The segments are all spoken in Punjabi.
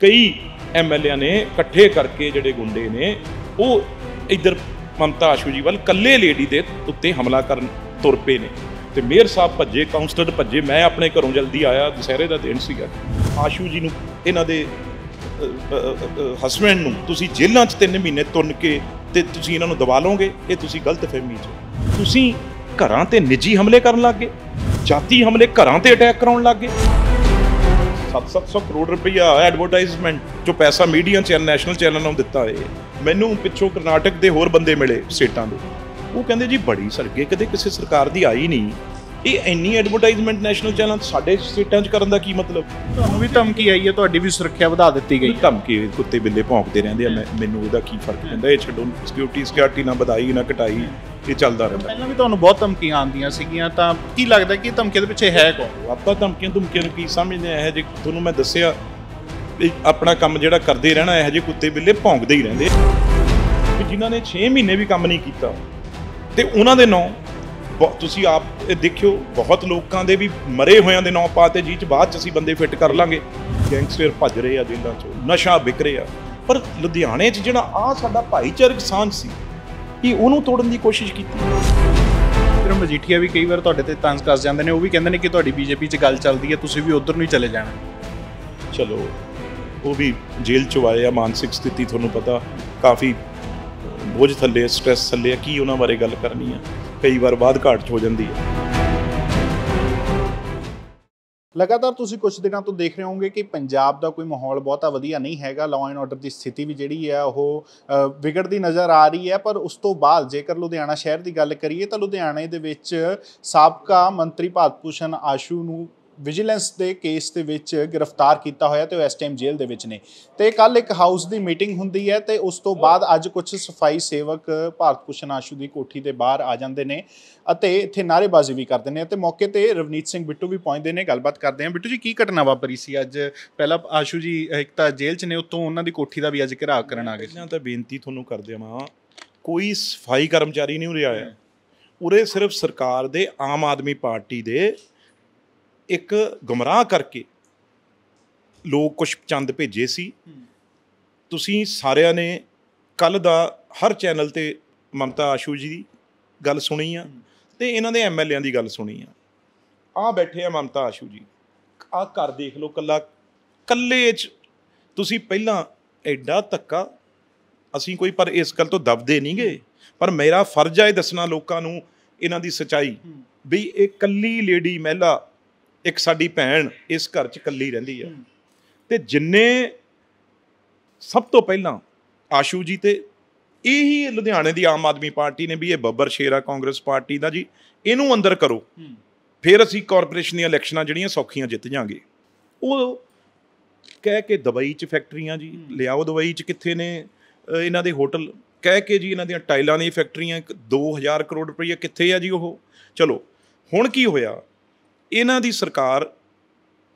ਕਈ ਐਮਐਲਏ ਨੇ ਇਕੱਠੇ ਕਰਕੇ ਜਿਹੜੇ ਗੁੰਡੇ ਨੇ ਉਹ ਇਧਰ ਮਮਤਾ ਆਸ਼ੂ ਜੀ ਵੱਲ ਕੱਲੇ ਲੇਡੀ ਦੇ ਉੱਤੇ ਹਮਲਾ ਕਰਨ ਤੁਰ ਪਏ ਨੇ ਤੇ ਮੇਅਰ ਸਾਹਿਬ ਭੱਜੇ ਕਾਉਂਸਲਰ ਭੱਜੇ ਮੈਂ ਆਪਣੇ ਘਰੋਂ ਜਲਦੀ ਆਇਆ ਦੁਸਹਿਰੇ ਦਾ ਦਿਨ ਸੀਗਾ ਆਸ਼ੂ ਜੀ ਨੂੰ ਇਹਨਾਂ ਦੇ ਹਸਬੰਡ ਨੂੰ ਤੁਸੀਂ ਜੇਲ੍ਹਾਂ 'ਚ 3 ਮਹੀਨੇ ਤੁੰਨ ਕੇ ਤੇ ਤੁਸੀਂ ਇਹਨਾਂ ਨੂੰ ਦਬਾ ਲਓਗੇ ਇਹ ਤੁਸੀਂ ਗਲਤ ਫਹਿਮੀ 'ਚ ਤੁਸੀਂ ਘਰਾਂ ਤੇ ਨਿੱਜੀ ਹਮਲੇ ਕਰਨ ਲੱਗ ਗਏ ਜਾਤੀ ਹਮਲੇ ਘਰਾਂ ਤੇ ਅਟੈਕ ਕਰਾਉਣ ਲੱਗ ਗਏ 7-700 ਕਰੋੜ ਰੁਪਈਆ ਐਡਵਰਟਾਈਜ਼ਮੈਂਟ ਜੋ ਪੈਸਾ ਮੀਡੀਆ ਚ ਨੈਸ਼ਨਲ ਚੈਨਲ ਨੂੰ ਦਿੱਤਾ ਹੈ ਮੈਨੂੰ ਪਿੱਛੋਂ ਕਰਨਾਟਕ ਦੇ ਹੋਰ ਬੰਦੇ ਮਿਲੇ ਸਟੇਟਾਂ ਦੇ ਉਹ ਕਹਿੰਦੇ ਜੀ ਬੜੀ ਸਰਗੇ ਕਦੇ ਕਿਸੇ ਸਰਕਾਰ ਦੀ ਆਈ ਨਹੀਂ ਇਹ ਇੰਨੀ ਐਡਵਰਟਾਈਜ਼ਮੈਂਟ ਨੈਸ਼ਨਲ ਚੈਨਲ ਸਾਡੇ ਸਟੇਟਾਂ 'ਚ ਕਰਨ ਦਾ ਕੀ ਮਤਲਬ ਤੁਹਾਨੂੰ ਵੀ ਧਮਕੀ ਆਈ ਹੈ ਤੁਹਾਡੀ ਵੀ ਸੁਰੱਖਿਆ ਵਧਾ ਦਿੱਤੀ ਗਈ ਧਮਕੀ ਕੁੱਤੇ ਬਿੱਲੇ ਭੌਂਕਦੇ ਰਹਿੰਦੇ ਆ ਮੈਨੂੰ ਉਹਦਾ ਕੀ ਫਰਕ ਪੈਂਦਾ ਇਹ ਛੱਡੋ ਸਿਕਿਉਰਿਟੀ ਸਿਕਿਉਰਿਟੀ ਨਾ ਵਧਾਈ ਨਾ ਘਟਾਈ ਇਹ ਚੱਲਦਾ ਰਹਿੰਦਾ ਪਹਿਲਾਂ ਵੀ ਤੁਹਾਨੂੰ ਬਹੁਤ ਧਮਕੀਆਂ ਆਉਂਦੀਆਂ ਸੀਗੀਆਂ ਤਾਂ ਕੀ ਲੱਗਦਾ ਕਿ ਧਮਕੀਆਂ ਦੇ ਪਿੱਛੇ ਹੈ ਕੌਣ ਆਪਾਂ ਧਮਕੀਆਂ ਧਮਕੀਆਂ ਨੂੰ ਕੀ ਸਮਝਦੇ ਆ ਇਹ ਜੇ ਤੁਹਾਨੂੰ ਮੈਂ ਦੱਸਿਆ ਆਪਣਾ ਕੰਮ ਜਿਹੜਾ ਕਰਦੇ ਰਹਿਣਾ ਇਹ ਜੇ ਕੁੱਤੇ ਬਿੱਲੇ ਭੌਂਕਦੇ ਹੀ ਰਹਿੰਦੇ ਜਿਨ੍ਹਾਂ ਨੇ 6 ਮਹੀਨੇ ਵੀ ਕੰਮ ਨਹੀਂ ਕੀਤਾ ਤੇ ਉਹਨਾਂ ਦੇ ਨਾਂ ਤੁਸੀਂ ਆਪ ਦੇਖਿਓ ਬਹੁਤ ਲੋਕਾਂ ਦੇ ਵੀ ਮਰੇ ਹੋਿਆਂ ਦੇ ਨਾਂ ਪਾਤੇ ਜੀ ਚ ਬਾਅਦ ਚ ਅਸੀਂ ਬੰਦੇ ਫਿੱਟ ਕਰ ਲਾਂਗੇ ਗੈਂਗਸਟਰ ਭੱਜ ਰਹੇ ਆ ਜਿੰਦਾਂ ਚੋਂ ਨਸ਼ਾ ਵਿਕ ਰਿਹਾ ਪਰ ਲੁਧਿਆਣੇ 'ਚ ਜਿਹੜਾ ਆ ਸਾਡਾ ਭਾਈਚਾਰਕ ਸਾਂਝ ਸੀ ਕਿ ਉਹਨੂੰ ਤੋੜਨ ਦੀ ਕੋਸ਼ਿਸ਼ ਕੀਤੀ ਫਿਰ ਮਜੀਠੀਆ ਵੀ ਕਈ ਵਾਰ ਤੁਹਾਡੇ ਤੇ ਤੰਗ ਕਰ ਜਾਂਦੇ ਨੇ ਉਹ ਵੀ ਕਹਿੰਦੇ ਨੇ ਕਿ ਤੁਹਾਡੀ ਬੀਜੇਪੀ 'ਚ ਗੱਲ ਚੱਲਦੀ ਹੈ ਤੁਸੀਂ ਵੀ ਉਧਰ ਨੂੰ ਹੀ ਚਲੇ ਜਾਣਾ ਚਲੋ ਉਹ ਵੀ ਜੇਲ੍ਹ 'ਚ ਆਏ ਆ ਮਾਨਸਿਕ ਸਥਿਤੀ ਤੁਹਾਨੂੰ ਪਤਾ ਕਾਫੀ ਬੋਝ ਥੱਲੇ ਸਟ੍ਰੈਸ ਥੱਲੇ ਆ ਕੀ ਉਹਨਾਂ ਬਾਰੇ ਗੱਲ ਕਰਨੀ ਆ ਕਈ ਵਾਰ ਬਾਦ ਘਾਟ ਹੋ ਜਾਂਦੀ ਹੈ ਲਗਾਤਾਰ ਤੁਸੀਂ ਕੁਝ ਦਿਨਾਂ ਤੋਂ ਦੇਖ ਰਹੇ ਹੋਵੋਗੇ ਕਿ ਪੰਜਾਬ ਦਾ ਕੋਈ ਮਾਹੌਲ ਬਹੁਤਾ ਵਧੀਆ ਨਹੀਂ ਹੈਗਾ ਲਾਅ ਐਂਡ ਆਰਡਰ ਦੀ ਸਥਿਤੀ ਵੀ ਜਿਹੜੀ ਹੈ ਉਹ ਵਿਗੜਦੀ ਨਜ਼ਰ ਆ ਰਹੀ ਹੈ ਪਰ ਉਸ ਤੋਂ ਬਾਅਦ ਜੇਕਰ ਲੁਧਿਆਣਾ ਸ਼ਹਿਰ ਦੀ ਗੱਲ ਕਰੀਏ ਤਾਂ ਲੁਧਿਆਣੇ ਦੇ ਵਿੱਚ ਸਾਬਕਾ ਮੰਤਰੀ ਭਾਤਪੂਸ਼ਨ ਆਸ਼ੂ ਨੂੰ ਵਿਜੀਲੈਂਸ ਦੇ ਕੇਸ ਦੇ ਵਿੱਚ ਗ੍ਰਿਫਤਾਰ ਕੀਤਾ ਹੋਇਆ ਤੇ ਉਹ ਇਸ ਟਾਈਮ ਜੇਲ੍ਹ ਦੇ ਵਿੱਚ ਨੇ ਤੇ ਕੱਲ ਇੱਕ ਹਾਊਸ ਦੀ ਮੀਟਿੰਗ ਹੁੰਦੀ ਹੈ ਤੇ ਉਸ ਤੋਂ ਬਾਅਦ ਅੱਜ ਕੁਝ ਸਫਾਈ ਸੇਵਕ ਭਾਰਤ ਪੁਸ਼ਨ ਆਸ਼ੂ ਦੀ ਕੋਠੀ ਦੇ ਬਾਹਰ ਆ ਜਾਂਦੇ ਨੇ ਅਤੇ ਇੱਥੇ ਨਾਰੇਬਾਜ਼ੀ ਵੀ ਕਰਦੇ ਨੇ ਤੇ ਮੌਕੇ ਤੇ ਰਵਨੀਤ ਸਿੰਘ ਬਿੱਟੂ ਵੀ ਪਹੁੰਚਦੇ ਨੇ ਗੱਲਬਾਤ ਕਰਦੇ ਆ ਬਿੱਟੂ ਜੀ ਕੀ ਘਟਨਾ ਵਾਪਰੀ ਸੀ ਅੱਜ ਪਹਿਲਾਂ ਆਸ਼ੂ ਜੀ ਇੱਕ ਤਾਂ ਜੇਲ੍ਹ 'ਚ ਨੇ ਉਤੋਂ ਉਹਨਾਂ ਦੀ ਕੋਠੀ ਦਾ ਵੀ ਅੱਜ ਘਿਰਾਅ ਕਰਨ ਆ ਗਏ ਇਹਨਾਂ ਤਾਂ ਬੇਨਤੀ ਤੁਹਾਨੂੰ ਕਰਦੇ ਮਾਂ ਕੋਈ ਸਫਾਈ ਕਰਮਚਾਰੀ ਨਹੀਂ ਉਰੇ ਆਇਆ ਉਰੇ ਸਿਰਫ ਸਰਕਾਰ ਦੇ ਆਮ ਆਦਮੀ ਪਾਰਟੀ ਦੇ ਇੱਕ ਗਮਰਾਹ ਕਰਕੇ ਲੋਕ ਕੁਝ ਚੰਦ ਭੇਜੇ ਸੀ ਤੁਸੀਂ ਸਾਰਿਆਂ ਨੇ ਕੱਲ ਦਾ ਹਰ ਚੈਨਲ ਤੇ ਮਮਤਾ ਆਸ਼ੂ ਜੀ ਦੀ ਗੱਲ ਸੁਣੀ ਆ ਤੇ ਇਹਨਾਂ ਦੇ ਐਮਐਲਏਆਂ ਦੀ ਗੱਲ ਸੁਣੀ ਆ ਆ ਬੈਠੇ ਆ ਮਮਤਾ ਆਸ਼ੂ ਜੀ ਆ ਘਰ ਦੇਖ ਲਓ ਕੱਲਾ ਕੱਲੇ ਚ ਤੁਸੀਂ ਪਹਿਲਾਂ ਐਡਾ ਧੱਕਾ ਅਸੀਂ ਕੋਈ ਪਰ ਇਸ ਗੱਲ ਤੋਂ ਦਬਦੇ ਨਹੀਂ ਗਏ ਪਰ ਮੇਰਾ ਫਰਜ਼ ਹੈ ਦੱਸਣਾ ਲੋਕਾਂ ਨੂੰ ਇਹਨਾਂ ਦੀ ਸਚਾਈ ਵੀ ਇਹ ਕੱਲੀ ਲੇਡੀ ਮਹਿਲਾ ਇੱਕ ਸਾਡੀ ਭੈਣ ਇਸ ਘਰ 'ਚ ਇਕੱਲੀ ਰਹਿੰਦੀ ਆ ਤੇ ਜਿੰਨੇ ਸਭ ਤੋਂ ਪਹਿਲਾਂ ਆਸ਼ੂ ਜੀ ਤੇ ਇਹੀ ਲੁਧਿਆਣੇ ਦੀ ਆਮ ਆਦਮੀ ਪਾਰਟੀ ਨੇ ਵੀ ਇਹ ਬੱਬਰ ਸ਼ੇਰਾ ਕਾਂਗਰਸ ਪਾਰਟੀ ਦਾ ਜੀ ਇਹਨੂੰ ਅੰਦਰ ਕਰੋ ਫਿਰ ਅਸੀਂ ਕਾਰਪੋਰੇਸ਼ਨ ਦੀਆਂ ਇਲੈਕਸ਼ਨਾਂ ਜਿਹੜੀਆਂ ਸੌਖੀਆਂ ਜਿੱਤ ਜਾਾਂਗੇ ਉਹ ਕਹਿ ਕੇ ਦਵਾਈ 'ਚ ਫੈਕਟਰੀਆਂ ਜੀ ਲਿਆਓ ਦਵਾਈ 'ਚ ਕਿੱਥੇ ਨੇ ਇਹਨਾਂ ਦੇ ਹੋਟਲ ਕਹਿ ਕੇ ਜੀ ਇਹਨਾਂ ਦੀਆਂ ਟਾਈਲਾਂ ਦੀਆਂ ਫੈਕਟਰੀਆਂ 2000 ਕਰੋੜ ਰੁਪਏ ਕਿੱਥੇ ਆ ਜੀ ਉਹ ਚਲੋ ਹੁਣ ਕੀ ਹੋਇਆ ਇਹਨਾਂ ਦੀ ਸਰਕਾਰ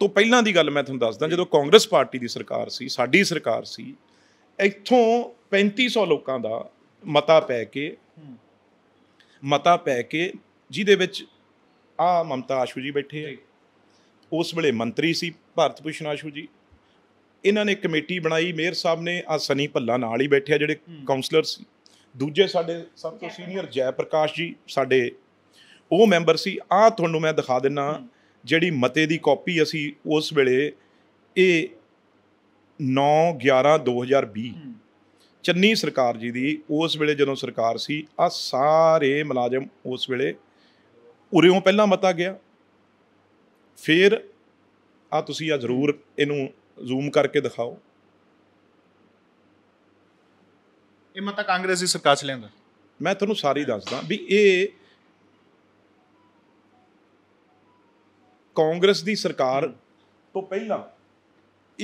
ਤੋਂ ਪਹਿਲਾਂ ਦੀ ਗੱਲ ਮੈਂ ਤੁਹਾਨੂੰ ਦੱਸਦਾ ਜਦੋਂ ਕਾਂਗਰਸ ਪਾਰਟੀ ਦੀ ਸਰਕਾਰ ਸੀ ਸਾਡੀ ਸਰਕਾਰ ਸੀ ਇੱਥੋਂ 3500 ਲੋਕਾਂ ਦਾ ਮਤਾ ਪੈ ਕੇ ਮਤਾ ਪੈ ਕੇ ਜਿਹਦੇ ਵਿੱਚ ਆ ਮਮਤਾ ਆਸ਼ੂ ਜੀ ਬੈਠੇ ਆ ਉਸ ਵੇਲੇ ਮੰਤਰੀ ਸੀ ਭਾਰਤ ਭੂਸ਼ਣ ਆਸ਼ੂ ਜੀ ਇਹਨਾਂ ਨੇ ਕਮੇਟੀ ਬਣਾਈ ਮੇਅਰ ਸਾਹਿਬ ਨੇ ਆ ਸਨੀ ਭੱਲਾ ਨਾਲ ਹੀ ਬੈਠਿਆ ਜਿਹੜੇ ਕਾਉਂਸਲਰ ਸੀ ਦੂਜੇ ਸਾਡੇ ਸਭ ਤੋਂ ਸੀਨੀਅਰ ਜੈ ਪ੍ਰਕਾਸ਼ ਜੀ ਸਾਡੇ ਉਹ ਮੈਂਬਰ ਸੀ ਆ ਤੁਹਾਨੂੰ ਮੈਂ ਦਿਖਾ ਦਿੰਨਾ ਜਿਹੜੀ ਮਤੇ ਦੀ ਕਾਪੀ ਅਸੀਂ ਉਸ ਵੇਲੇ ਇਹ 9 11 2020 ਚੰਨੀ ਸਰਕਾਰ ਜੀ ਦੀ ਉਸ ਵੇਲੇ ਜਦੋਂ ਸਰਕਾਰ ਸੀ ਆ ਸਾਰੇ ਮੁਲਾਜ਼ਮ ਉਸ ਵੇਲੇ ਉਰੇੋਂ ਪਹਿਲਾਂ ਮਤਾ ਗਿਆ ਫਿਰ ਆ ਤੁਸੀਂ ਆ ਜ਼ਰੂਰ ਇਹਨੂੰ ਜ਼ੂਮ ਕਰਕੇ ਦਿਖਾਓ ਇਹ ਮਤਾ ਕਾਂਗਰਸ ਦੀ ਸਰਕਾਰ ਚ ਲੈਂਦਾ ਮੈਂ ਤੁਹਾਨੂੰ ਸਾਰੀ ਦੱਸਦਾ ਵੀ ਇਹ ਕਾਂਗਰਸ ਦੀ ਸਰਕਾਰ ਤੋਂ ਪਹਿਲਾਂ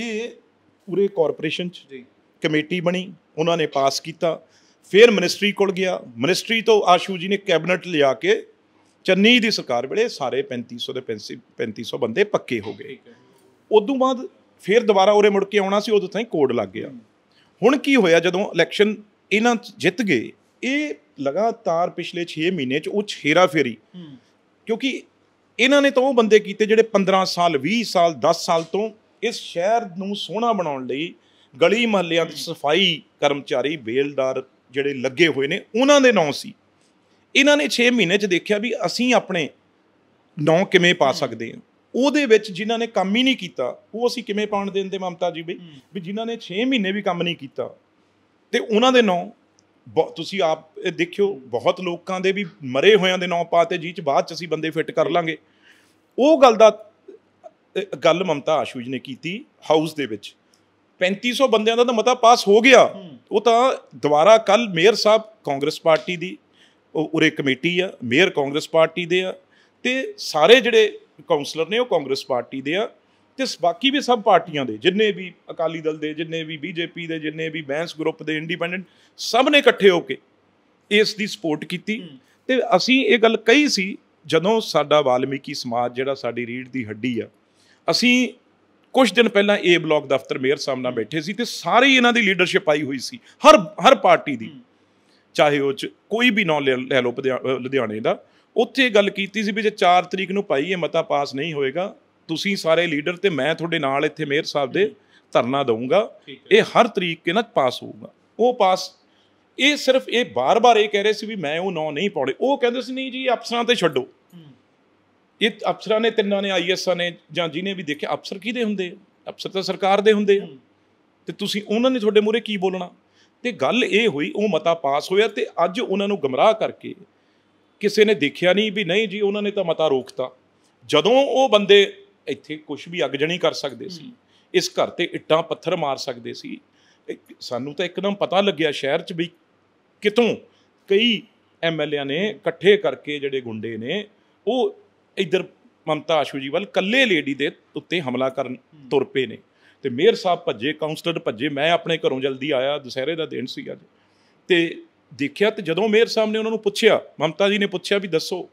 ਇਹ ਪੂਰੇ ਕਾਰਪੋਰੇਸ਼ਨ ਚ ਜੀ ਕਮੇਟੀ ਬਣੀ ਉਹਨਾਂ ਨੇ ਪਾਸ ਕੀਤਾ ਫਿਰ ਮਿਨਿਸਟਰੀ ਕੋਲ ਗਿਆ ਮਿਨਿਸਟਰੀ ਤੋਂ ਆਸ਼ੂ ਜੀ ਨੇ ਕੈਬਨਟ ਲਿਆ ਕੇ ਚੰਨੀ ਦੀ ਸਰਕਾਰ ਵੇਲੇ ਸਾਰੇ 3500 ਦੇ 3500 ਬੰਦੇ ਪੱਕੇ ਹੋ ਗਏ ਉਦੋਂ ਬਾਅਦ ਫਿਰ ਦੁਬਾਰਾ ਉਰੇ ਮੁੜ ਕੇ ਆਉਣਾ ਸੀ ਉਦੋਂ ਤਾਈਂ ਕੋਡ ਲੱਗ ਗਿਆ ਹੁਣ ਕੀ ਹੋਇਆ ਜਦੋਂ ਇਲੈਕਸ਼ਨ ਇਹਨਾਂ ਜਿੱਤ ਗਏ ਇਹ ਲਗਾਤਾਰ ਪਿਛਲੇ 6 ਮਹੀਨੇ ਚ ਉਹ ਛੇਰਾ ਫੇਰੀ ਕਿਉਂਕਿ ਇਹਨਾਂ ਨੇ ਤਾਂ ਉਹ ਬੰਦੇ ਕੀਤੇ ਜਿਹੜੇ 15 ਸਾਲ 20 ਸਾਲ 10 ਸਾਲ ਤੋਂ ਇਸ ਸ਼ਹਿਰ ਨੂੰ ਸੋਹਣਾ ਬਣਾਉਣ ਲਈ ਗਲੀ ਮਹੱਲਿਆਂ ਦੀ ਸਫਾਈ ਕਰਮਚਾਰੀ ਬੇਲਦਾਰ ਜਿਹੜੇ ਲੱਗੇ ਹੋਏ ਨੇ ਉਹਨਾਂ ਦੇ ਨਾਂ ਸੀ ਇਹਨਾਂ ਨੇ 6 ਮਹੀਨੇ 'ਚ ਦੇਖਿਆ ਵੀ ਅਸੀਂ ਆਪਣੇ ਨਾਂ ਕਿਵੇਂ ਪਾ ਸਕਦੇ ਹਾਂ ਉਹਦੇ ਵਿੱਚ ਜਿਨ੍ਹਾਂ ਨੇ ਕੰਮ ਹੀ ਨਹੀਂ ਕੀਤਾ ਉਹ ਅਸੀਂ ਕਿਵੇਂ ਪਾਉਣ ਦੇਣ ਦੇ ਮਮਤਾ ਜੀ ਬਈ ਵੀ ਜਿਨ੍ਹਾਂ ਨੇ 6 ਮਹੀਨੇ ਵੀ ਕੰਮ ਨਹੀਂ ਕੀਤਾ ਤੇ ਉਹਨਾਂ ਦੇ ਨਾਂ ਤੁਸੀਂ ਆਪ ਦੇਖਿਓ ਬਹੁਤ ਲੋਕਾਂ ਦੇ ਵੀ ਮਰੇ ਹੋਿਆਂ ਦੇ ਨਾਂ ਪਾਤੇ ਜੀ ਚ ਬਾਅਦ ਚ ਅਸੀਂ ਬੰਦੇ ਫਿੱਟ ਕਰ ਲਾਂਗੇ ਉਹ ਗੱਲ ਦਾ ਗੱਲ ਮਮਤਾ ਆਸ਼ੂ ਜੀ ਨੇ ਕੀਤੀ ਹਾਊਸ ਦੇ ਵਿੱਚ 3500 ਬੰਦਿਆਂ ਦਾ ਤਾਂ ਮਤਾ ਪਾਸ ਹੋ ਗਿਆ ਉਹ ਤਾਂ ਦੁਬਾਰਾ ਕੱਲ ਮੇਅਰ ਸਾਹਿਬ ਕਾਂਗਰਸ ਪਾਰਟੀ ਦੀ ਉਰੇ ਕਮੇਟੀ ਆ ਮੇਅਰ ਕਾਂਗਰਸ ਪਾਰਟੀ ਦੇ ਆ ਤੇ ਸਾਰੇ ਜਿਹੜੇ ਕਾਉਂਸਲਰ ਨੇ ਉਹ ਕਾਂਗਰਸ ਪਾਰਟੀ ਦੇ ਆ ਤੇ ਬਾਕੀ ਵੀ ਸਭ ਪਾਰਟੀਆਂ ਦੇ ਜਿੰਨੇ ਵੀ ਅਕਾਲੀ ਦਲ ਦੇ ਜਿੰਨੇ ਵੀ ਬੀਜੇਪੀ ਦੇ ਜਿੰਨੇ ਵੀ ਬੈਂਸ ਗਰੁੱਪ ਦੇ ਇੰਡੀਪੈਂਡੈਂਟ ਸਭ ਨੇ ਇਕੱਠੇ ਹੋ ਕੇ ਇਸ ਦੀ ਸਪੋਰਟ ਕੀਤੀ ਤੇ ਅਸੀਂ ਇਹ ਗੱਲ ਕਹੀ ਸੀ ਜਦੋਂ ਸਾਡਾ ਵਾਲਮੀਕੀ ਸਮਾਜ ਜਿਹੜਾ ਸਾਡੀ ਰੀੜ ਦੀ ਹੱਡੀ ਆ ਅਸੀਂ ਕੁਝ ਦਿਨ ਪਹਿਲਾਂ ਏ ਬਲਾਕ ਦਫ਼ਤਰ ਮੇਅਰ ਸਾਹਮਣਾ ਬੈਠੇ ਸੀ ਤੇ ਸਾਰੇ ਇਹਨਾਂ ਦੀ ਲੀਡਰਸ਼ਿਪ ਆਈ ਹੋਈ ਸੀ ਹਰ ਹਰ ਪਾਰਟੀ ਦੀ ਚਾਹੇ ਉਹ ਚ ਕੋਈ ਵੀ ਨਾਂ ਲੈ ਲਓ ਲੁਧਿਆਣੇ ਦਾ ਉੱਥੇ ਗੱਲ ਕੀਤੀ ਸੀ ਵੀ ਜੇ 4 ਤਰੀਕ ਨੂੰ ਪਾਈ ਇਹ ਮਤਾ ਪਾਸ ਨਹੀਂ ਹੋਏਗਾ ਤੁਸੀਂ ਸਾਰੇ ਲੀਡਰ ਤੇ ਮੈਂ ਤੁਹਾਡੇ ਨਾਲ ਇੱਥੇ ਮੇਅਰ ਸਾਹਿਬ ਦੇ ਧਰਨਾ ਦਊਂਗਾ ਇਹ ਹਰ ਤਰੀਕੇ ਨਾਲ ਪਾਸ ਹੋਊਗਾ ਉਹ ਪਾਸ ਇਹ ਸਿਰਫ ਇਹ ਬਾਰ-ਬਾਰ ਇਹ ਕਹਿ ਰਹੇ ਸੀ ਵੀ ਮੈਂ ਉਹ ਨਾਂ ਨਹੀਂ ਪਾਉਣੇ ਉਹ ਕਹਿੰਦੇ ਸੀ ਨਹੀਂ ਜੀ ਅਫਸਰਾਂ ਤੇ ਛੱਡੋ ਇਹ ਅਫਸਰਾਂ ਨੇ ਤਿੰਨਾਂ ਨੇ ਆਈਐਸ ਨੇ ਜਾਂ ਜਿਹਨੇ ਵੀ ਦੇਖਿਆ ਅਫਸਰ ਦੇ ਹੁੰਦੇ ਅਫਸਰ ਤਾਂ ਸਰਕਾਰ ਦੇ ਹੁੰਦੇ ਆ ਤੇ ਤੁਸੀਂ ਉਹਨਾਂ ਨੇ ਤੁਹਾਡੇ ਮੂਰੇ ਕੀ ਬੋਲਣਾ ਤੇ ਗੱਲ ਇਹ ਹੋਈ ਉਹ ਮਤਾ ਪਾਸ ਹੋਇਆ ਤੇ ਅੱਜ ਉਹਨਾਂ ਨੂੰ ਗਮਰਾਹ ਕਰਕੇ ਕਿਸੇ ਨੇ ਦੇਖਿਆ ਨਹੀਂ ਵੀ ਨਹੀਂ ਜੀ ਉਹਨਾਂ ਨੇ ਤਾਂ ਮਤਾ ਰੋਕਤਾ ਜਦੋਂ ਉਹ ਬੰਦੇ ਇੱਥੇ ਕੁਝ ਵੀ ਅਗਜਣੀ ਕਰ ਸਕਦੇ ਸੀ ਇਸ ਘਰ ਤੇ ਇੱਟਾਂ ਪੱਥਰ ਮਾਰ ਸਕਦੇ ਸੀ ਸਾਨੂੰ ਤਾਂ ਇੱਕਦਮ ਪਤਾ ਲੱਗਿਆ ਸ਼ਹਿਰ 'ਚ ਵੀ ਕਿਤੋਂ ਕਈ ਐਮਐਲਏਆਂ ਨੇ ਇਕੱਠੇ ਕਰਕੇ ਜਿਹੜੇ ਗੁੰਡੇ ਨੇ ਉਹ ਇਧਰ ਮਮਤਾ ਆਸ਼ੂ ਜੀ ਵੱਲ ਕੱਲੇ ਲੇਡੀ ਦੇ ਉੱਤੇ ਹਮਲਾ ਕਰਨ ਤੁਰ ਪਏ ਨੇ ਤੇ ਮੇਅਰ ਸਾਹਿਬ ਭੱਜੇ ਕਾਉਂਸਲਰ ਭੱਜੇ ਮੈਂ ਆਪਣੇ ਘਰੋਂ ਜਲਦੀ ਆਇਆ ਦੁਸਹਿਰੇ ਦਾ ਦਿਨ ਸੀ ਅੱਜ ਤੇ ਦੇਖਿਆ ਤੇ ਜਦੋਂ ਮੇਅਰ ਸਾਹਿਬ ਨੇ ਉਹਨਾਂ ਨੂੰ ਪੁੱਛਿਆ ਮਮਤਾ ਜੀ ਨੇ ਪੁੱਛਿਆ ਵੀ ਦੱਸੋ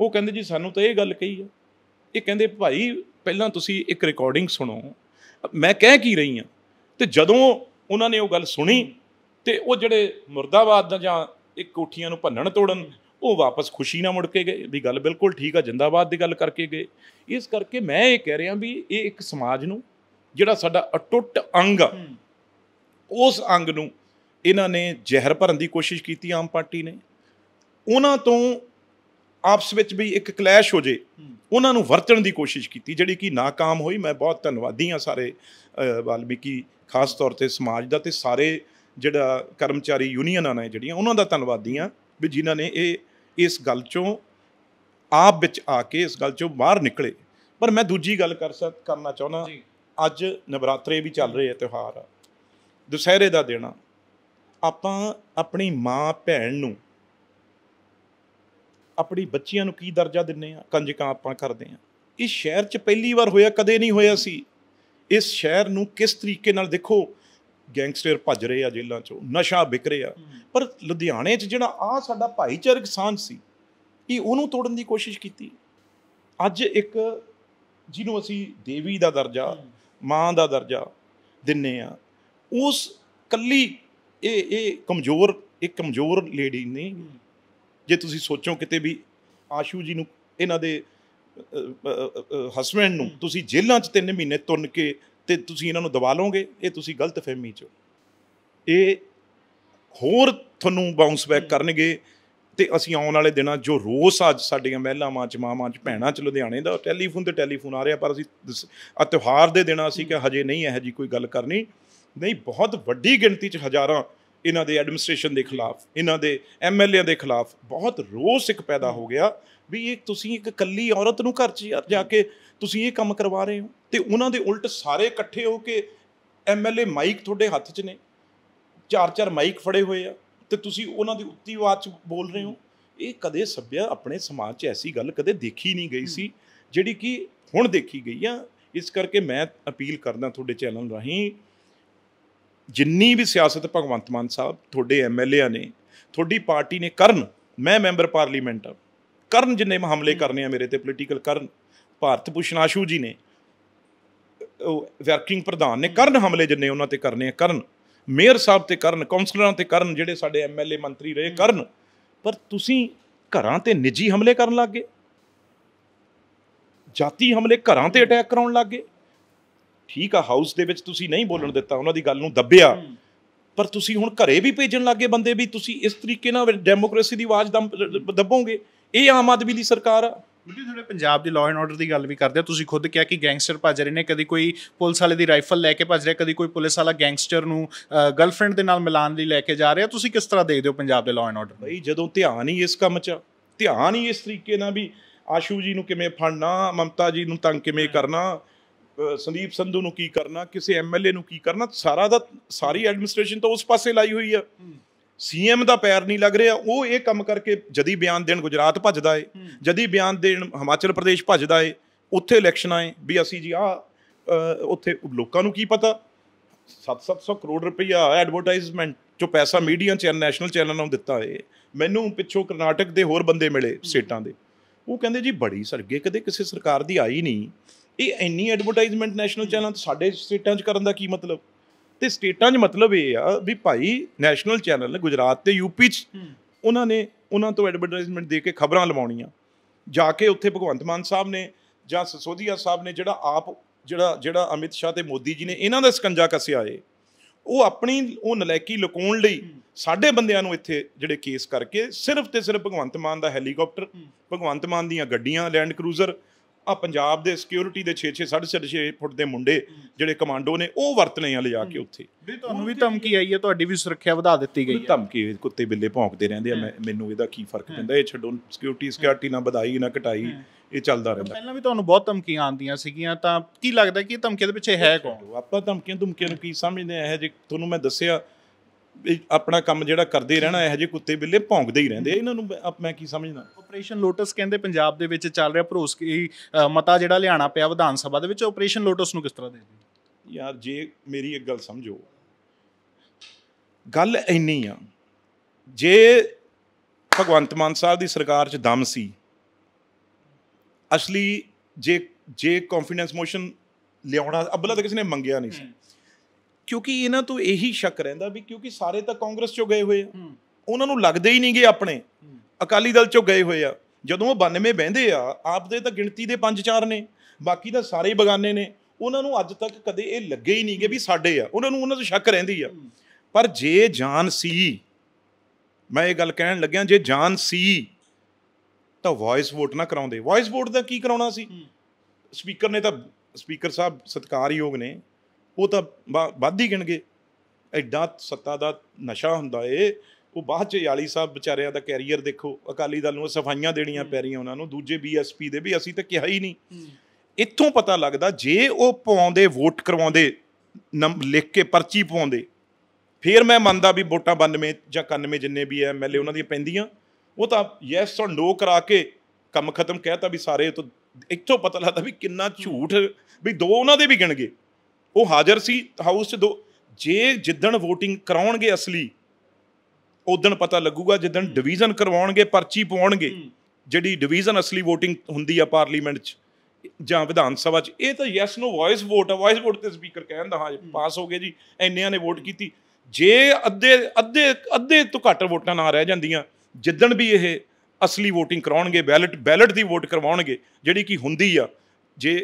ਉਹ ਕਹਿੰਦੇ ਜੀ ਸਾਨੂੰ ਤਾਂ ਇਹ ਗੱਲ ਕਹੀ ਹੈ ਇਹ ਕਹਿੰਦੇ ਭਾਈ ਪਹਿਲਾਂ ਤੁਸੀਂ ਇੱਕ ਰਿਕਾਰਡਿੰਗ ਸੁਣੋ ਮੈਂ ਕਹਿ ਕੀ ਰਹੀ ਆ ਤੇ ਜਦੋਂ ਉਹਨਾਂ ਨੇ ਉਹ ਗੱਲ ਸੁਣੀ ਤੇ ਉਹ ਜਿਹੜੇ ਮੁਰਦਾਬਾਦ ਦਾ ਜਾਂ ਇੱਕ ਕੋਠੀਆਂ ਨੂੰ ਭੰਨਣ ਤੋੜਨ ਉਹ ਵਾਪਸ ਖੁਸ਼ੀ ਨਾਲ ਮੁੜ ਕੇ ਗਏ ਵੀ ਗੱਲ ਬਿਲਕੁਲ ਠੀਕ ਆ ਜਿੰਦਾਬਾਦ ਦੀ ਗੱਲ ਕਰਕੇ ਗਏ ਇਸ ਕਰਕੇ ਮੈਂ ਇਹ ਕਹਿ ਰਿਹਾ ਵੀ ਇਹ ਇੱਕ ਸਮਾਜ ਨੂੰ ਜਿਹੜਾ ਸਾਡਾ ਅਟੁੱਟ ਅੰਗ ਆ ਉਸ ਅੰਗ ਨੂੰ ਇਹਨਾਂ ਨੇ ਜ਼ਹਿਰ ਭਰਨ ਦੀ ਕੋਸ਼ਿਸ਼ ਕੀਤੀ ਆਮ ਪਾਰਟੀ ਨੇ ਉਹਨਾਂ ਤੋਂ ਆਪਸ ਵਿੱਚ ਵੀ ਇੱਕ ਕਲੈਸ਼ ਹੋ ਜੇ ਉਹਨਾਂ ਨੂੰ ਵਰਤਣ ਦੀ ਕੋਸ਼ਿਸ਼ ਕੀਤੀ ਜਿਹੜੀ ਕਿ ناکਾਮ ਹੋਈ ਮੈਂ ਬਹੁਤ ਧੰਨਵਾਦੀ ਹਾਂ ਸਾਰੇ ਵਾਲਮੀਕੀ ਖਾਸ ਤੌਰ ਤੇ ਸਮਾਜ ਦਾ ਤੇ ਸਾਰੇ ਜਿਹੜਾ ਕਰਮਚਾਰੀ ਯੂਨੀਅਨਾਂ ਨੇ ਜਿਹੜੀਆਂ ਉਹਨਾਂ ਦਾ ਧੰਨਵਾਦੀ ਹਾਂ ਵੀ ਜਿਨ੍ਹਾਂ ਨੇ ਇਹ ਇਸ ਗੱਲ ਚੋਂ ਆਪ ਵਿੱਚ ਆ ਕੇ ਇਸ ਗੱਲ ਚੋਂ ਬਾਹਰ ਨਿਕਲੇ ਪਰ ਮੈਂ ਦੂਜੀ ਗੱਲ ਕਰ ਸਕ ਕਰਨਾ ਚਾਹੁੰਦਾ ਅੱਜ ਨਵਰਾਤਰੇ ਵੀ ਚੱਲ ਰਹੇ ਆ ਤਿਉਹਾਰ ਦੁਸਹਿਰੇ ਦਾ ਦੇਣਾ ਆਪਾਂ ਆਪਣੀ ਮਾਂ ਭੈਣ ਨੂੰ ਆਪਣੀ ਬੱਚੀਆਂ ਨੂੰ ਕੀ ਦਰਜਾ ਦਿੰਨੇ ਆ ਕੰਜਕਾਂ ਆਪਾਂ ਕਰਦੇ ਆ ਇਸ ਸ਼ਹਿਰ 'ਚ ਪਹਿਲੀ ਵਾਰ ਹੋਇਆ ਕਦੇ ਨਹੀਂ ਹੋਇਆ ਸੀ ਇਸ ਸ਼ਹਿਰ ਨੂੰ ਕਿਸ ਤਰੀਕੇ ਨਾਲ ਦੇਖੋ ਗੈਂਗਸਟਰ ਭੱਜ ਰਹੇ ਆ ਜੇਲ੍ਹਾਂ 'ਚੋਂ ਨਸ਼ਾ ਵਿਕ ਰਿਹਾ ਪਰ ਲੁਧਿਆਣੇ 'ਚ ਜਿਹੜਾ ਆ ਸਾਡਾ ਭਾਈਚਾਰਕ ਸਾਂਝ ਸੀ ਇਹ ਉਹਨੂੰ ਤੋੜਨ ਦੀ ਕੋਸ਼ਿਸ਼ ਕੀਤੀ ਅੱਜ ਇੱਕ ਜਿਹਨੂੰ ਅਸੀਂ ਦੇਵੀ ਦਾ ਦਰਜਾ ਮਾਂ ਦਾ ਦਰਜਾ ਦਿੰਨੇ ਆ ਉਸ ਕੱਲੀ ਇਹ ਇਹ ਕਮਜ਼ੋਰ ਇੱਕ ਕਮਜ਼ੋਰ ਲੇਡੀ ਨੇ ਜੇ ਤੁਸੀਂ ਸੋਚੋ ਕਿਤੇ ਵੀ ਆਸ਼ੂ ਜੀ ਨੂੰ ਇਹਨਾਂ ਦੇ ਹਸਬੰਡ ਨੂੰ ਤੁਸੀਂ ਜੇਲ੍ਹਾਂ 'ਚ 3 ਮਹੀਨੇ ਤੁਰਨ ਕੇ ਤੇ ਤੁਸੀਂ ਇਹਨਾਂ ਨੂੰ ਦਬਾ ਲਓਗੇ ਇਹ ਤੁਸੀਂ ਗਲਤ ਫਹਿਮੀ 'ਚ ਇਹ ਹੋਰ ਤੁਹਾਨੂੰ ਬਾਉਂਸ ਬੈਕ ਕਰਨਗੇ ਤੇ ਅਸੀਂ ਆਉਣ ਵਾਲੇ ਦਿਨਾਂ ਜੋ ਰੋਸ ਅੱਜ ਸਾਡੀਆਂ ਮਹਿਲਾਵਾਂ ਚ ਮਾਵਾਂ ਚ ਭੈਣਾਂ ਚ ਲੁਧਿਆਣੇ ਦਾ ਟੈਲੀਫੋਨ ਤੇ ਟੈਲੀਫੋਨ ਆ ਰਿਹਾ ਪਰ ਅਸੀਂ ਆ ਤਿਉਹਾਰ ਦੇ ਦਿਨਾਂ ਅਸੀਂ ਕਿ ਹਜੇ ਨਹੀਂ ਇਹ ਜੀ ਕੋਈ ਗੱਲ ਕਰਨੀ ਨਹੀਂ ਬਹੁਤ ਵੱਡੀ ਗਿਣਤੀ ਚ ਹਜ਼ਾਰਾਂ ਇਹਨਾਂ ਦੇ ਐਡਮਿਨਿਸਟ੍ਰੇਸ਼ਨ ਦੇ ਖਿਲਾਫ ਇਹਨਾਂ ਦੇ ਐਮਐਲਏ ਦੇ ਖਿਲਾਫ ਬਹੁਤ ਰੋਸ ਇੱਕ ਪੈਦਾ ਹੋ ਗਿਆ ਵੀ ਇਹ ਤੁਸੀਂ ਇੱਕ ਕੱਲੀ ਔਰਤ ਨੂੰ ਘਰ 'ਚ ਜਾ ਕੇ ਤੁਸੀਂ ਇਹ ਕੰਮ ਕਰਵਾ ਰਹੇ ਹੋ ਤੇ ਉਹਨਾਂ ਦੇ ਉਲਟ ਸਾਰੇ ਇਕੱਠੇ ਹੋ ਕੇ ਐਮਐਲਏ ਮਾਈਕ ਤੁਹਾਡੇ ਹੱਥ 'ਚ ਨੇ ਚਾਰ ਚਾਰ ਮਾਈਕ ਫੜੇ ਹੋਏ ਆ ਤੇ ਤੁਸੀਂ ਉਹਨਾਂ ਦੀ ਉੱਤੀ ਆਵਾਜ਼ 'ਚ ਬੋਲ ਰਹੇ ਹੋ ਇਹ ਕਦੇ ਸੱਭਿਆ ਆਪਣੇ ਸਮਾਜ 'ਚ ਐਸੀ ਗੱਲ ਕਦੇ ਦੇਖੀ ਨਹੀਂ ਗਈ ਸੀ ਜਿਹੜੀ ਕਿ ਹੁਣ ਦੇਖੀ ਗਈ ਆ ਇਸ ਕਰਕੇ ਮੈਂ ਅਪੀਲ ਕਰਦਾ ਤੁਹਾਡੇ ਚੈਨਲ ਰਾਹੀਂ ਜਿੰਨੀ ਵੀ ਸਿਆਸਤ ਭਗਵੰਤ ਮਾਨ ਸਾਹਿਬ ਤੁਹਾਡੇ ਐਮਐਲਏ ਨੇ ਤੁਹਾਡੀ ਪਾਰਟੀ ਨੇ ਕਰਨ ਮੈਂ ਮੈਂਬਰ ਪਾਰਲੀਮੈਂਟ ਆ ਕਰਨ ਜਿੰਨੇ ਮਾਮਲੇ ਕਰਨੇ ਆ ਮੇਰੇ ਤੇ ਪੋਲੀਟੀਕਲ ਕਰਨ ਭਾਰਤ ਭੂਸ਼ਣ ਆਸ਼ੂ ਜੀ ਨੇ ਉਹ ਵਰਕਿੰਗ ਪ੍ਰਧਾਨ ਨੇ ਕਰਨ ਹਮਲੇ ਜਿੰਨੇ ਉਹਨਾਂ ਤੇ ਕਰਨੇ ਆ ਕਰਨ ਮੇਅਰ ਸਾਹਿਬ ਤੇ ਕਰਨ ਕਾਉਂਸਲਰਾਂ ਤੇ ਕਰਨ ਜਿਹੜੇ ਸਾਡੇ ਐਮਐਲਏ ਮੰਤਰੀ ਰਹੇ ਕਰਨ ਪਰ ਤੁਸੀਂ ਘਰਾਂ ਤੇ ਨਿੱਜੀ ਹਮਲੇ ਕਰਨ ਲੱਗੇ ਜਾਤੀ ਹਮਲੇ ਘਰਾਂ ਤੇ ਅਟੈਕ ਕਰਾਉਣ ਲੱਗੇ ਠੀਕ ਆ ਹਾਊਸ ਦੇ ਵਿੱਚ ਤੁਸੀਂ ਨਹੀਂ ਬੋਲਣ ਦਿੱਤਾ ਉਹਨਾਂ ਦੀ ਗੱਲ ਨੂੰ ਦੱਬਿਆ ਪਰ ਤੁਸੀਂ ਹੁਣ ਘਰੇ ਵੀ ਭੇਜਣ ਲੱਗੇ ਬੰਦੇ ਵੀ ਤੁਸੀਂ ਇਸ ਤਰੀਕੇ ਨਾਲ ਡੈਮੋਕ੍ਰੇਸੀ ਦੀ ਆਵਾਜ਼ ਦੱਬੋਗੇ ਇਹ ਆਮ ਆਦਮੀ ਦੀ ਸਰਕਾਰ ਆ ਬਿਲਕੁਲ ਥੋੜੇ ਪੰਜਾਬ ਦੀ ਲਾਅ ਐਂਡ ਆਰਡਰ ਦੀ ਗੱਲ ਵੀ ਕਰਦੇ ਆ ਤੁਸੀਂ ਖੁਦ ਕਿਹਾ ਕਿ ਗੈਂਗਸਟਰ ਭੱਜ ਰਹੇ ਨੇ ਕਦੀ ਕੋਈ ਪੁਲਿਸ ਵਾਲੇ ਦੀ ਰਾਈਫਲ ਲੈ ਕੇ ਭੱਜ ਰਿਹਾ ਕਦੀ ਕੋਈ ਪੁਲਿਸ ਵਾਲਾ ਗੈਂਗਸਟਰ ਨੂੰ ਗਰਲਫ੍ਰੈਂਡ ਦੇ ਨਾਲ ਮਿਲਾਨ ਲਈ ਲੈ ਕੇ ਜਾ ਰਿਹਾ ਤੁਸੀਂ ਕਿਸ ਤਰ੍ਹਾਂ ਦੇਖਦੇ ਹੋ ਪੰਜਾਬ ਦੇ ਲਾਅ ਐਂਡ ਆਰਡਰ ਭਾਈ ਜਦੋਂ ਧਿਆਨ ਹੀ ਇਸ ਕੰਮ 'ਚ ਧਿਆਨ ਹੀ ਇਸ ਤਰੀਕੇ ਨਾਲ ਵੀ ਆਸ਼ੂ ਜੀ ਨੂੰ ਕਿਵੇਂ ਫੜਨਾ ਮਮਤਾ ਜੀ ਨੂੰ ਤੰਗ ਕਿਵੇਂ ਕਰਨਾ ਸੰਦੀਪ ਸੰਧੂ ਨੂੰ ਕੀ ਕਰਨਾ ਕਿਸੇ ਐਮਐਲਏ ਨੂੰ ਕੀ ਕਰਨਾ ਸਾਰਾ ਦਾ ਸਾਰੀ ਐਡਮਿਨਿਸਟ੍ਰੇਸ਼ਨ ਤਾਂ ਉਸ ਪਾਸੇ ਲਾਈ ਹੋਈ ਆ ਸੀਐਮ ਦਾ ਪੈਰ ਨਹੀਂ ਲੱਗ ਰਿਹਾ ਉਹ ਇਹ ਕੰਮ ਕਰਕੇ ਜਦੀ ਬਿਆਨ ਦੇਣ ਗੁਜਰਾਤ ਭੱਜਦਾ ਏ ਜਦੀ ਬਿਆਨ ਦੇਣ ਹਿਮਾਚਲ ਪ੍ਰਦੇਸ਼ ਭੱਜਦਾ ਏ ਉੱਥੇ ਇਲੈਕਸ਼ਨ ਆਏ ਵੀ ਅਸੀਂ ਜੀ ਆ ਉੱਥੇ ਲੋਕਾਂ ਨੂੰ ਕੀ ਪਤਾ 7-700 ਕਰੋੜ ਰੁਪਈਆ ਐਡਵਰਟਾਈਜ਼ਮੈਂਟ ਜੋ ਪੈਸਾ ਮੀਡੀਆ ਚ ਨੈਸ਼ਨਲ ਚੈਨਲ ਨੂੰ ਦਿੱਤਾ ਏ ਮੈਨੂੰ ਪਿੱਛੋਂ ਕਰਨਾਟਕ ਦੇ ਹੋਰ ਬੰਦੇ ਮਿਲੇ ਸਟੇਟਾਂ ਦੇ ਉਹ ਕਹਿੰਦੇ ਜੀ ਬੜੀ ਸਰਗੇ ਕਦੇ ਕਿਸੇ ਸਰਕਾਰ ਦੀ ਆਈ ਨਹੀਂ ਇਹ ਇੰਨੀ ਐਡਵਰਟਾਈਜ਼ਮੈਂਟ ਨੈਸ਼ਨਲ ਚੈਨਲ ਤੇ ਸਾਡੇ ਸਟੇਟਾਂ 'ਚ ਕਰਨ ਦਾ ਕੀ ਮਤਲਬ ਤੇ ਸਟੇਟਾਂ 'ਚ ਮਤਲਬ ਇਹ ਆ ਵੀ ਭਾਈ ਨੈਸ਼ਨਲ ਚੈਨਲ ਨੇ ਗੁਜਰਾਤ ਤੇ ਯੂਪੀ 'ਚ ਉਹਨਾਂ ਨੇ ਉਹਨਾਂ ਤੋਂ ਐਡਵਰਟਾਈਜ਼ਮੈਂਟ ਦੇ ਕੇ ਖਬਰਾਂ ਲਵਾਉਣੀਆਂ ਜਾ ਕੇ ਉੱਥੇ ਭਗਵੰਤ ਮਾਨ ਸਾਹਿਬ ਨੇ ਜਾਂ ਸਸੋਦੀਆ ਸਾਹਿਬ ਨੇ ਜਿਹੜਾ ਆਪ ਜਿਹੜਾ ਜਿਹੜਾ ਅਮਿਤ ਸ਼ਾਹ ਤੇ ਮੋਦੀ ਜੀ ਨੇ ਇਹਨਾਂ ਦਾ ਸਕੰਜਾ ਕੱਸਿਆ ਏ ਉਹ ਆਪਣੀ ਉਹ ਨਲਾਇਕੀ ਲੁਕਾਉਣ ਲਈ ਸਾਡੇ ਬੰਦਿਆਂ ਨੂੰ ਇੱਥੇ ਜਿਹੜੇ ਕੇਸ ਕਰਕੇ ਸਿਰਫ ਤੇ ਸਿਰਫ ਭਗਵੰਤ ਮਾਨ ਦਾ ਹੈਲੀਕਾਪਟਰ ਭਗਵੰਤ ਮਾਨ ਦੀਆਂ ਗੱਡੀਆਂ ਲੈਂਡ ਕਰੂਜ਼ਰ ਆ ਪੰਜਾਬ ਦੇ ਸਿਕਿਉਰਿਟੀ ਦੇ 6 6 6.5 ਫੁੱਟ ਦੇ ਮੁੰਡੇ ਜਿਹੜੇ ਕਮਾਂਡੋ ਨੇ ਉਹ ਵਰਤਨੇ ਆ ਲਿਜਾ ਕੇ ਉੱਥੇ ਵੀ ਤੁਹਾਨੂੰ ਵੀ ਧਮਕੀ ਆਈ ਹੈ ਤੁਹਾਡੀ ਵੀ ਸੁਰੱਖਿਆ ਵਧਾ ਦਿੱਤੀ ਗਈ ਹੈ ਧਮਕੀ ਕੁੱਤੇ ਬਿੱਲੇ ਭੌਂਕਦੇ ਰਹਿੰਦੇ ਆ ਮੈਨੂੰ ਇਹਦਾ ਕੀ ਫਰਕ ਪੈਂਦਾ ਇਹ ਛੱਡੋ ਸਿਕਿਉਰਿਟੀ ਸਿਕਿਉਰਿਟੀ ਨਾ ਵਧਾਈ ਨਾ ਘਟਾਈ ਇਹ ਚੱਲਦਾ ਰਹਿੰਦਾ ਪਹਿਲਾਂ ਵੀ ਤੁਹਾਨੂੰ ਬਹੁਤ ਧਮਕੀਆਂ ਆਉਂਦੀਆਂ ਸੀਗੀਆਂ ਤਾਂ ਕੀ ਲੱਗਦਾ ਕਿ ਧਮਕੀਆਂ ਦੇ ਪਿੱਛੇ ਹੈ ਕੌਣ ਆਪਾਂ ਧਮਕੀਆਂ ਧਮਕੀਆਂ ਨੂੰ ਕੀ ਸਮਝਦੇ ਆ ਇਹ ਜੇ ਤੁਹਾਨੂੰ ਮੈਂ ਦੱਸਿਆ ਆਪਣਾ ਕੰਮ ਜਿਹੜਾ ਕਰਦੇ ਰਹਿਣਾ ਇਹ ਜੇ ਕੁੱਤੇ ਬਿੱਲੇ ਭੌਂਕਦੇ ਹੀ ਰਹਿੰਦੇ ਇਹਨਾਂ ਨੂੰ ਮੈਂ ਕੀ ਸਮਝਣਾ ਆਪਰੇਸ਼ਨ ਲੋਟਸ ਕਹਿੰਦੇ ਪੰਜਾਬ ਦੇ ਵਿੱਚ ਚੱਲ ਰਿਹਾ ਭਰੋਸ ਕੀ ਮਤਾ ਜਿਹੜਾ ਲਿਆਣਾ ਪਿਆ ਵਿਧਾਨ ਸਭਾ ਦੇ ਵਿੱਚ ਆਪਰੇਸ਼ਨ ਲੋਟਸ ਨੂੰ ਕਿਸ ਤਰ੍ਹਾਂ ਦੇ ਯਾਰ ਜੇ ਮੇਰੀ ਇੱਕ ਗੱਲ ਸਮਝੋ ਗੱਲ ਇੰਨੀ ਆ ਜੇ ਭਗਵੰਤ ਮਾਨ ਸਾਹਿਬ ਦੀ ਸਰਕਾਰ 'ਚ ਦਮ ਸੀ ਅਸਲੀ ਜੇ ਜੇ ਕੌਨਫੀਡੈਂਸ ਮੋਸ਼ਨ ਲਿਆਉਣਾ ਅਬਲਾ ਤਾਂ ਕਿਸੇ ਨੇ ਮੰਗਿਆ ਨਹੀਂ ਸੀ ਕਿਉਂਕਿ ਇਹਨਾਂ ਤੋਂ ਇਹੀ ਸ਼ੱਕ ਰਹਿੰਦਾ ਵੀ ਕਿਉਂਕਿ ਸਾਰੇ ਤਾਂ ਕਾਂਗਰਸ ਚੋਂ ਗਏ ਹੋਏ ਆ ਉਹਨਾਂ ਨੂੰ ਲੱਗਦੇ ਹੀ ਨਹੀਂਗੇ ਆਪਣੇ ਅਕਾਲੀ ਦਲ ਚੋਂ ਗਏ ਹੋਏ ਆ ਜਦੋਂ ਉਹ 92 ਬਹਿੰਦੇ ਆ ਆਪਦੇ ਤਾਂ ਗਿਣਤੀ ਦੇ 5-4 ਨੇ ਬਾਕੀ ਤਾਂ ਸਾਰੇ ਬਗਾਨੇ ਨੇ ਉਹਨਾਂ ਨੂੰ ਅੱਜ ਤੱਕ ਕਦੇ ਇਹ ਲੱਗੇ ਹੀ ਨਹੀਂਗੇ ਵੀ ਸਾਡੇ ਆ ਉਹਨਾਂ ਨੂੰ ਉਹਨਾਂ ਤੋਂ ਸ਼ੱਕ ਰਹਿੰਦੀ ਆ ਪਰ ਜੇ ਜਾਨ ਸੀ ਮੈਂ ਇਹ ਗੱਲ ਕਹਿਣ ਲੱਗਿਆ ਜੇ ਜਾਨ ਸੀ ਤਾਂ ਵੌਇਸ ਵੋਟ ਨਾ ਕਰਾਉਂਦੇ ਵੌਇਸ ਵੋਟ ਦਾ ਕੀ ਕਰਾਉਣਾ ਸੀ ਸਪੀਕਰ ਨੇ ਤਾਂ ਸਪੀਕਰ ਸਾਹਿਬ ਸਤਿਕਾਰਯੋਗ ਨੇ ਉਹ ਤਾਂ ਵਾਧੀ ਗਿਣਗੇ ਐਡਾ ਸੱਤਾ ਦਾ ਨਸ਼ਾ ਹੁੰਦਾ ਏ ਉਹ ਬਾਅਦ ਚ ਯਾਲੀ ਸਾਹਿਬ ਵਿਚਾਰਿਆਂ ਦਾ ਕੈਰੀਅਰ ਦੇਖੋ ਅਕਾਲੀ ਦਲ ਨੂੰ ਸਫਾਈਆਂ ਦੇਣੀਆਂ ਪੈ ਰਹੀਆਂ ਉਹਨਾਂ ਨੂੰ ਦੂਜੇ ਬੀਐਸਪੀ ਦੇ ਵੀ ਅਸੀਂ ਤਾਂ ਕਿਹਾ ਹੀ ਨਹੀਂ ਇੱਥੋਂ ਪਤਾ ਲੱਗਦਾ ਜੇ ਉਹ ਪਾਉਂਦੇ ਵੋਟ ਕਰਵਾਉਂਦੇ ਲਿਖ ਕੇ ਪਰਚੀ ਪਾਉਂਦੇ ਫਿਰ ਮੈਂ ਮੰਨਦਾ ਵੀ ਵੋਟਾਂ 92 ਜਾਂ 91 ਜਿੰਨੇ ਵੀ ਐ ਐਮਐਲਏ ਉਹਨਾਂ ਦੀਆਂ ਪੈਂਦੀਆਂ ਉਹ ਤਾਂ ਯੈਸ ਔਰ ਨੋ ਕਰਾ ਕੇ ਕੰਮ ਖਤਮ ਕਹਿਤਾ ਵੀ ਸਾਰੇ ਤੋਂ ਇੱਥੋਂ ਪਤਾ ਲੱਗਦਾ ਵੀ ਕਿੰਨਾ ਝੂਠ ਵੀ ਦੋ ਉਹਨਾਂ ਦੇ ਵੀ ਗਿਣਗੇ ਉਹ ਹਾਜ਼ਰ ਸੀ ਹਾਊਸ 'ਚ ਦੋ ਜੇ ਜਿੱਦਣ VOTING ਕਰਾਉਣਗੇ ਅਸਲੀ ਉਦੋਂ ਪਤਾ ਲੱਗੂਗਾ ਜਿੱਦਣ ਡਿਵੀਜ਼ਨ ਕਰਵਾਉਣਗੇ ਪਰਚੀ ਪਾਉਣਗੇ ਜਿਹੜੀ ਡਿਵੀਜ਼ਨ ਅਸਲੀ VOTING ਹੁੰਦੀ ਆ ਪਾਰਲੀਮੈਂਟ 'ਚ ਜਾਂ ਵਿਧਾਨ ਸਭਾ 'ਚ ਇਹ ਤਾਂ ਯੈਸ ਨੋ ਵੌਇਸ ਵੋਟ ਆ ਵੌਇਸ ਵੋਟ ਤੇ ਸਪੀਕਰ ਕਹਿੰਦਾ ਹਾਂ ਪਾਸ ਹੋ ਗਏ ਜੀ ਇੰਨਿਆਂ ਨੇ ਵੋਟ ਕੀਤੀ ਜੇ ਅੱਧੇ ਅੱਧੇ ਅੱਧੇ ਤੋਂ ਘੱਟ ਵੋਟਾਂ ਨਾ ਰਹਿ ਜਾਂਦੀਆਂ ਜਿੱਦਣ ਵੀ ਇਹ ਅਸਲੀ VOTING ਕਰਾਉਣਗੇ ਬੈਲਟ ਬੈਲਟ ਦੀ ਵੋਟ ਕਰਵਾਉਣਗੇ ਜਿਹੜੀ ਕਿ ਹੁੰਦੀ ਆ ਜੇ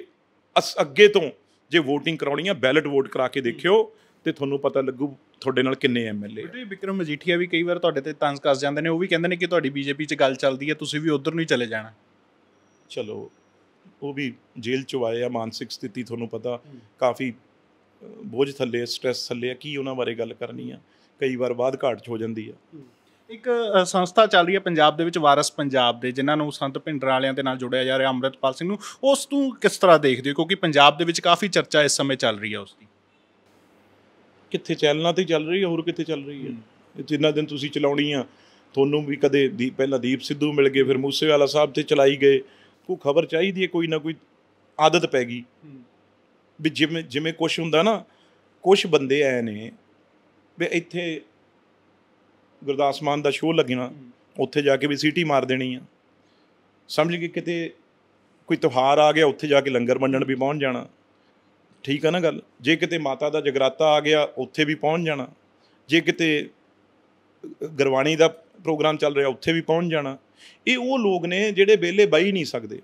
ਅੱਗੇ ਤੋਂ ਜੇ VOTING ਕਰਾਉਣੀ ਆ ਬੈਲਟ ਵੋਟ ਕਰਾ ਕੇ ਦੇਖਿਓ ਤੇ ਤੁਹਾਨੂੰ ਪਤਾ ਲੱਗੂ ਤੁਹਾਡੇ ਨਾਲ ਕਿੰਨੇ ਐਮਐਲਏ ਬੇਟੇ ਵਿਕਰਮ ਮਜੀਠੀਆ ਵੀ ਕਈ ਵਾਰ ਤੁਹਾਡੇ ਤੇ ਤੰਜ਼ ਕੱਸ ਜਾਂਦੇ ਨੇ ਉਹ ਵੀ ਕਹਿੰਦੇ ਨੇ ਕਿ ਤੁਹਾਡੀ ਬੀਜੇਪੀ 'ਚ ਗੱਲ ਚੱਲਦੀ ਆ ਤੁਸੀਂ ਵੀ ਉਧਰ ਨੂੰ ਹੀ ਚਲੇ ਜਾਣਾ ਚਲੋ ਉਹ ਵੀ ਜੇਲ੍ਹ 'ਚ ਆਏ ਆ ਮਾਨਸਿਕ ਸਥਿਤੀ ਤੁਹਾਨੂੰ ਪਤਾ ਕਾਫੀ ਬੋਝ ਥੱਲੇ ਸਟ्रेस ਥੱਲੇ ਆ ਕੀ ਉਹਨਾਂ ਬਾਰੇ ਗੱਲ ਕਰਨੀ ਆ ਕਈ ਵਾਰ ਬਾਦ ਘਾਟ 'ਚ ਹੋ ਜਾਂਦੀ ਆ ਇੱਕ ਸੰਸਥਾ ਚੱਲ ਰਹੀ ਹੈ ਪੰਜਾਬ ਦੇ ਵਿੱਚ ਵਾਰਸ ਪੰਜਾਬ ਦੇ ਜਿਨ੍ਹਾਂ ਨੂੰ ਸੰਤ ਭਿੰਡਰ ਵਾਲਿਆਂ ਦੇ ਨਾਲ ਜੋੜਿਆ ਜਾ ਰਿਹਾ ਅਮਰਿਤਪਾਲ ਸਿੰਘ ਨੂੰ ਉਸ ਤੋਂ ਕਿਸ ਤਰ੍ਹਾਂ ਦੇਖਦੇ ਹੋ ਕਿਉਂਕਿ ਪੰਜਾਬ ਦੇ ਵਿੱਚ ਕਾਫੀ ਚਰਚਾ ਇਸ ਸਮੇਂ ਚੱਲ ਰਹੀ ਹੈ ਉਸ ਦੀ ਕਿੱਥੇ ਚੈਨਲਾਂ ਤੇ ਚੱਲ ਰਹੀ ਹੈ ਹੋਰ ਕਿੱਥੇ ਚੱਲ ਰਹੀ ਹੈ ਜਿੰਨਾ ਦਿਨ ਤੁਸੀਂ ਚਲਾਉਣੀ ਆ ਤੁਹਾਨੂੰ ਵੀ ਕਦੇ ਦੀ ਪਹਿਲਾਂ ਦੀਪ ਸਿੱਧੂ ਮਿਲ ਗਏ ਫਿਰ ਮੂਸੇਵਾਲਾ ਸਾਹਿਬ ਤੇ ਚਲਾਈ ਗਏ ਕੋਈ ਖਬਰ ਚਾਹੀਦੀ ਹੈ ਕੋਈ ਨਾ ਕੋਈ ਆਦਤ ਪੈ ਗਈ ਵੀ ਜਿਵੇਂ ਜਿਵੇਂ ਕੁਝ ਹੁੰਦਾ ਨਾ ਕੁਝ ਬੰਦੇ ਆਏ ਨੇ ਵੀ ਇੱਥੇ ਗੁਰਦਾਸ ਮਾਨ ਦਾ ਸ਼ੋਅ ਲੱਗਣਾ ਉੱਥੇ ਜਾ ਕੇ ਵੀ ਸੀਟੀ ਮਾਰ ਦੇਣੀ ਆ ਸਮਝ ਗਏ ਕਿਤੇ ਕੋਈ ਤਿਉਹਾਰ ਆ ਗਿਆ ਉੱਥੇ ਜਾ ਕੇ ਲੰਗਰ ਵੰਡਣ ਵੀ ਪਹੁੰਚ ਜਾਣਾ ਠੀਕ ਆ ਨਾ ਗੱਲ ਜੇ ਕਿਤੇ ਮਾਤਾ ਦਾ ਜਗਰਾਤਾ ਆ ਗਿਆ ਉੱਥੇ ਵੀ ਪਹੁੰਚ ਜਾਣਾ ਜੇ ਕਿਤੇ ਗਰਵਾਣੀ ਦਾ ਪ੍ਰੋਗਰਾਮ ਚੱਲ ਰਿਹਾ ਉੱਥੇ ਵੀ ਪਹੁੰਚ ਜਾਣਾ ਇਹ ਉਹ ਲੋਕ ਨੇ ਜਿਹੜੇ ਵਿਹਲੇ ਬਾਈ ਨਹੀਂ ਸਕਦੇ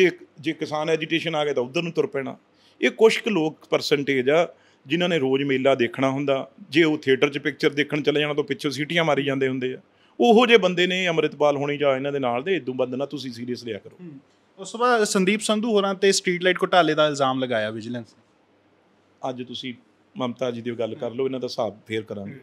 ਜੇ ਜੇ ਕਿਸਾਨ ਐਜੀਟੇਸ਼ਨ ਆ ਗਿਆ ਤਾਂ ਉਧਰ ਨੂੰ ਤੁਰ ਪੈਣਾ ਇਹ ਕੁਝ ਕੁ ਲੋਕ ਪਰਸੈਂਟੇਜ ਆ ਜਿਨ੍ਹਾਂ ਨੇ ਰੋਜ਼ ਮੇਲਾ ਦੇਖਣਾ ਹੁੰਦਾ ਜੇ ਉਹ ਥੀਏਟਰ 'ਚ ਪਿਕਚਰ ਦੇਖਣ ਚਲੇ ਜਾਣਾ ਤਾਂ ਪਿੱਛੋਂ ਸੀਟੀਆਂ ਮਾਰੀ ਜਾਂਦੇ ਹੁੰਦੇ ਆ ਉਹੋ ਜੇ ਬੰਦੇ ਨੇ ਅਮਰਿਤਪਾਲ ਹੋਣੀ ਜਾਂ ਇਹਨਾਂ ਦੇ ਨਾਲ ਦੇ ਇਦੋਂ ਬੰਦ ਨਾ ਤੁਸੀਂ ਸੀਰੀਅਸ ਲਿਆ ਕਰੋ ਉਸ ਤੋਂ ਬਾਅਦ ਸੰਦੀਪ ਸੰਧੂ ਹੋਰਾਂ ਤੇ ਸਟਰੀਟ ਲਾਈਟ ਘੁਟਾਲੇ ਦਾ ਇਲਜ਼ਾਮ ਲਗਾਇਆ ਵਿਜੀਲੈਂਸ ਅੱਜ ਤੁਸੀਂ ਮਮਤਾ ਜੀ ਦੀ ਗੱਲ ਕਰ ਲਓ ਇਹਨਾਂ ਦਾ ਹਿਸਾਬ ਫੇਰ ਕਰਾਂਗੇ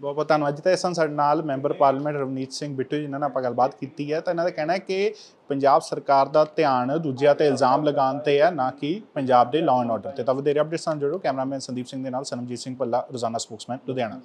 ਬਹੁਤ ਬਹੁਤ ਧੰਨਵਾਦ ਜੀ ਤਾਂ ਇਸ ਸਾਡੇ ਨਾਲ ਮੈਂਬਰ ਪਾਰਲੀਮੈਂਟ ਰਵਨੀਤ ਸਿੰਘ ਬਿੱਟੂ ਜੀ ਨਾਲ ਆਪਾਂ ਗੱਲਬਾਤ ਕੀਤੀ ਹੈ ਤਾਂ ਇਹਨਾਂ ਦਾ ਕਹਿਣਾ ਹੈ ਕਿ ਪੰਜਾਬ ਸਰਕਾਰ ਦਾ ਧਿਆਨ ਦੂਜਿਆਂ ਤੇ ਇਲਜ਼ਾਮ ਲਗਾਉਣ ਤੇ ਹੈ ਨਾ ਕਿ ਪੰਜਾਬ ਦੇ ਲਾਅ ਐਂਡ ਆਰਡਰ ਤੇ ਤਾਂ ਵਧੇਰੇ ਅਪਡੇਟਸ ਨਾਲ ਜੁੜੋ ਕੈਮਰਾਮੈਨ ਸੰਦੀਪ ਸਿੰਘ ਦੇ ਨਾਲ ਸਨਮਜੀਤ ਸਿੰਘ ਭੱਲਾ ਰੋਜ਼ਾਨਾ ਸਪੋਕਸਮੈਨ ਲੁਧਿਆਣਾ